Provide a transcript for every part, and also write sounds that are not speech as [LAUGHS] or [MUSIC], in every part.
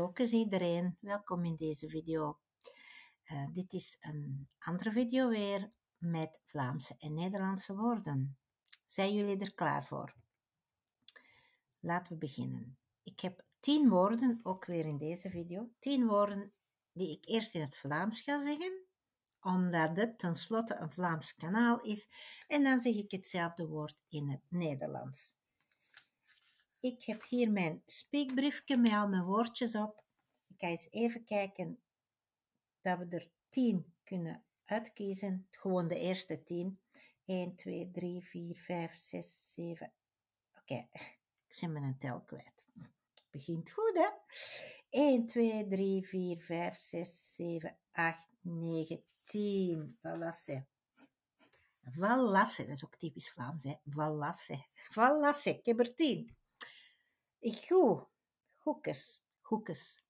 Kadokes iedereen, welkom in deze video. Eh, dit is een andere video weer met Vlaamse en Nederlandse woorden. Zijn jullie er klaar voor? Laten we beginnen. Ik heb tien woorden, ook weer in deze video, tien woorden die ik eerst in het Vlaams ga zeggen, omdat dit tenslotte een Vlaams kanaal is, en dan zeg ik hetzelfde woord in het Nederlands. Ik heb hier mijn speakbriefje met al mijn woordjes op. Ik ga eens even kijken dat we er tien kunnen uitkiezen. Gewoon de eerste tien. 1, 2, 3, 4, 5, 6, 7. Oké, okay. ik zit mijn tel kwijt. Het begint goed, hè? 1, 2, 3, 4, 5, 6, 7, 8, 9, 10. Valasse. Valasse, dat is ook typisch Vlaams, hè? Valasse. Valasse, ik heb er tien. Goed, goekes, Hoekes.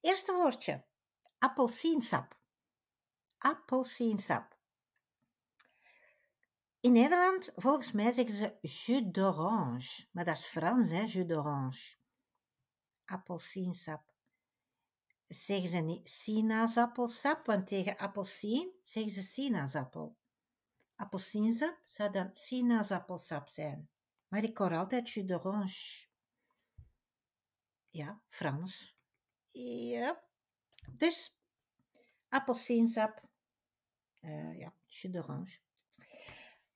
Eerste woordje, appelsiensap. Appelsiensap. In Nederland, volgens mij zeggen ze jus d'orange, maar dat is Frans, hè, jus d'orange. Appelsiensap. Zeggen ze niet sinaasappelsap, want tegen appelsien zeggen ze sinaasappel. Appelsiensap zou dan sinaasappelsap zijn. Maar ik hoor altijd jus d'orange ja, Frans. Ja. Dus appelsinsap. Uh, eh, ja, jus d'orange.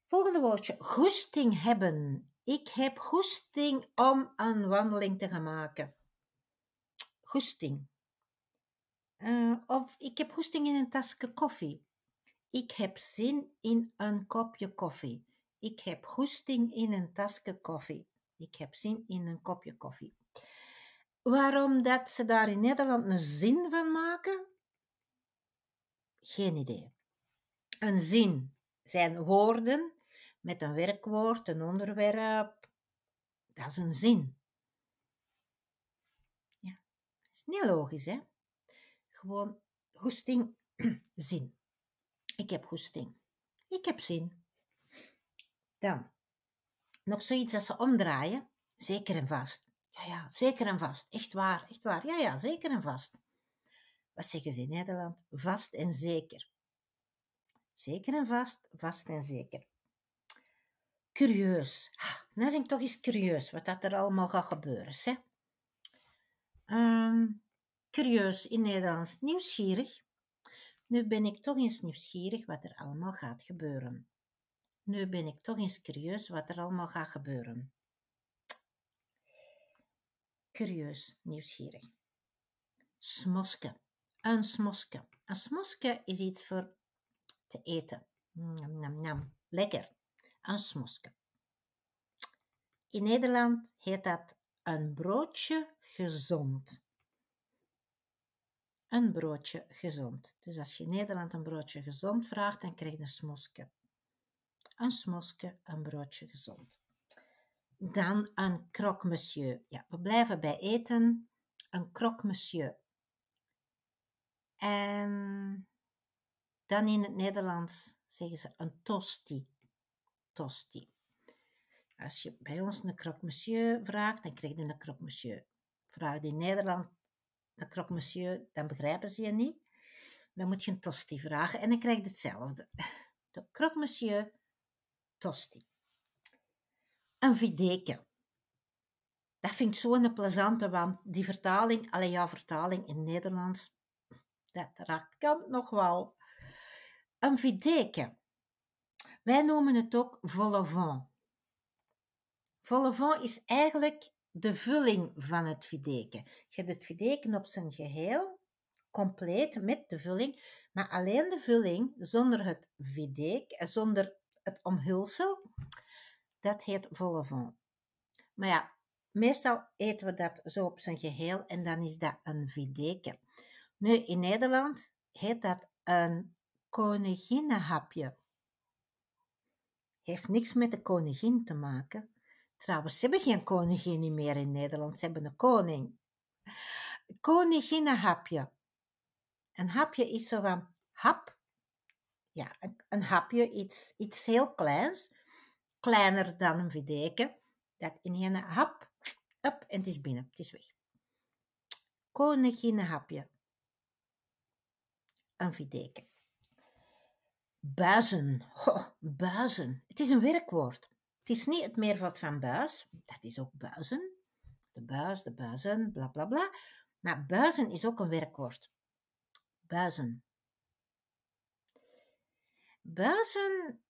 Volgende woordje. Goesting hebben. Ik heb goesting om een wandeling te gaan maken. Goesting. Eh, of ik heb goesting in een tasje koffie. Ik heb zin in een kopje koffie. Ik heb goesting in een tasje koffie. Ik heb zin in een kopje koffie. Waarom dat ze daar in Nederland een zin van maken? Geen idee. Een zin zijn woorden met een werkwoord, een onderwerp. Dat is een zin. Ja, is niet logisch, hè? Gewoon goesting, [CLEARS THROAT] zin. Ik heb goesting. Ik heb zin. Dan, nog zoiets dat ze omdraaien, zeker en vast. Ja, ja, zeker en vast. Echt waar, echt waar. Ja, ja, zeker en vast. Wat zeggen ze in Nederland? Vast en zeker. Zeker en vast, vast en zeker. Curieus. Nou denk ik toch eens curieus wat dat er allemaal gaat gebeuren. Hè? Ehm, curieus in Nederlands, nieuwsgierig. Nu ben ik toch eens nieuwsgierig wat er allemaal gaat gebeuren. Nu ben ik toch eens curieus wat er allemaal gaat gebeuren curieus, nieuwsgierig. Smoske, een smoske. Een smoske is iets voor te eten. Nam, nam, nam. Lekker, een smoske. In Nederland heet dat een broodje gezond. Een broodje gezond. Dus als je in Nederland een broodje gezond vraagt, dan krijg je een smoske. Een smoske, een broodje gezond. Dan een croque monsieur. Ja, we blijven bij eten. Een croque monsieur. En dan in het Nederlands zeggen ze een tosti. Tosti. Als je bij ons een croque monsieur vraagt, dan krijg je een croque monsieur. Vraag je in Nederland een croque monsieur, dan begrijpen ze je niet. Dan moet je een tosti vragen en dan krijg je hetzelfde. De croque monsieur, tosti een videke. Dat vind ik zo'n plezante, want die vertaling, alleen jouw vertaling in Nederlands, dat raakt kan nog wel. Een videke. Wij noemen het ook volevent. Volevent is eigenlijk de vulling van het videken. Je hebt het videken op zijn geheel, compleet met de vulling, maar alleen de vulling zonder het en eh, zonder het omhulsel, dat heet volle Maar ja, meestal eten we dat zo op zijn geheel en dan is dat een videke. Nu, in Nederland heet dat een koninginnenhapje. Heeft niks met de koningin te maken. Trouwens, ze hebben geen koningin meer in Nederland, ze hebben een koning. Koninginnenhapje. Een hapje is zo van hap. Ja, een, een hapje, iets, iets heel kleins kleiner dan een videken. Dat in één hap, up, en het is binnen, het is weg. Koninginnenhapje. Een videken. Buizen, oh, buizen. Het is een werkwoord. Het is niet het meervoud van buis, dat is ook buizen. De buis, de buizen, bla bla bla. Maar buizen is ook een werkwoord. Buizen. Buizen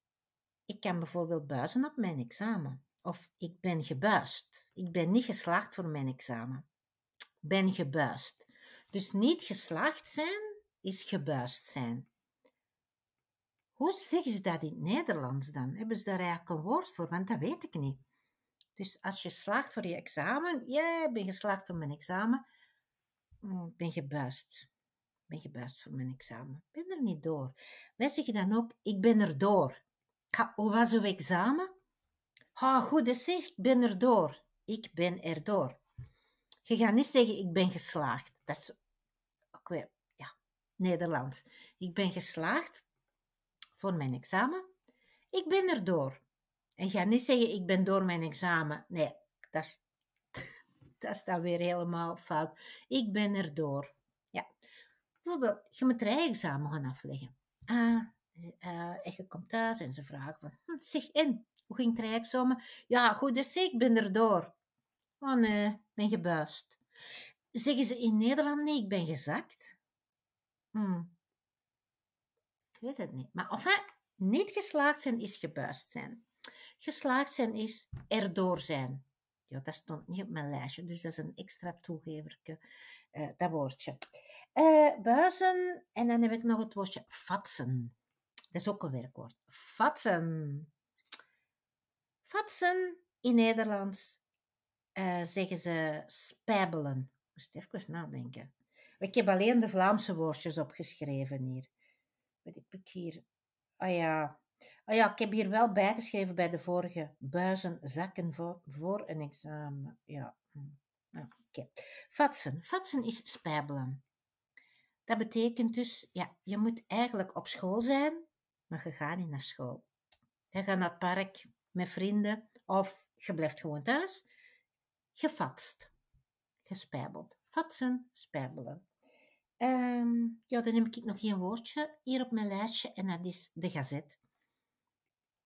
ik kan bijvoorbeeld buizen op mijn examen. Of ik ben gebuist. Ik ben niet geslaagd voor mijn examen. Ben gebuist. Dus niet geslaagd zijn is gebuist zijn. Hoe zeggen ze dat in het Nederlands dan? Hebben ze daar eigenlijk een woord voor? Want dat weet ik niet. Dus als je slaagt voor je examen, jij yeah, ben geslaagd voor mijn examen, mm, ik ben gebuist. Ik ben gebuist voor mijn examen. Ik ben er niet door. Wij zeggen dan ook, ik ben er door. Hoe was uw examen? Ha, oh, goed is zeg, ik ben erdoor. Ik ben erdoor. Je gaat niet zeggen, ik ben geslaagd. Dat is ook weer, ja, Nederlands. Ik ben geslaagd voor mijn examen. Ik ben erdoor. En ga niet zeggen, ik ben door mijn examen. Nee, dat is, [LAUGHS] dat dan weer helemaal fout. Ik ben erdoor. Ja. Bijvoorbeeld, je moet rijexamen gaan afleggen. Ah, uh, en je komt thuis en ze vragen van, hm, zeg, in hoe ging het rijksomen? Ja, goed, dus ik ben erdoor. Oh nee, ben gebuist. Zeggen ze in Nederland nee, ik ben gezakt? Hmm. Ik weet het niet. Maar of niet geslaagd zijn is gebuist zijn. Geslaagd zijn is erdoor zijn. Ja, dat stond niet op mijn lijstje, dus dat is een extra toegeverke, eh, dat woordje. Eh, buizen, en dan heb ik nog het woordje fatsen dat is ook een werkwoord. Vatten. Vatsen in Nederlands eh, zeggen ze spijbelen. Moest even nadenken. Ik heb alleen de Vlaamse woordjes opgeschreven hier. Wat heb ik hier? Ah oh ja. Ah oh ja, ik heb hier wel bijgeschreven bij de vorige buizen, zakken voor, voor een examen. Ja. Hm. Ah, oké. Okay. Vatsen. Vatsen is spijbelen. Dat betekent dus, ja, je moet eigenlijk op school zijn maar je gaat niet naar school. Je gaat naar het park met vrienden of je blijft gewoon thuis. gefatst, Gespijbeld. Fatsen, spijbelen. Ehm, ja, dan neem ik nog geen woordje hier op mijn lijstje en dat is de gazet.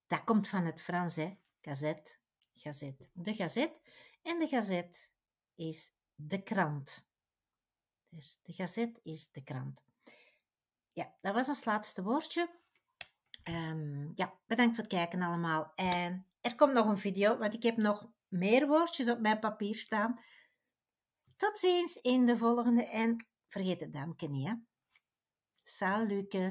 Dat komt van het Frans, hè? Gazet, gazet. De gazet. En de gazet is de krant. Dus de gazet is de krant. Ja, dat was ons laatste woordje. Ehm, ja, bedankt voor het kijken allemaal. En er komt nog een video, want ik heb nog meer woordjes op mijn papier staan. Tot ziens in de volgende en vergeet het duimpje niet. Hè?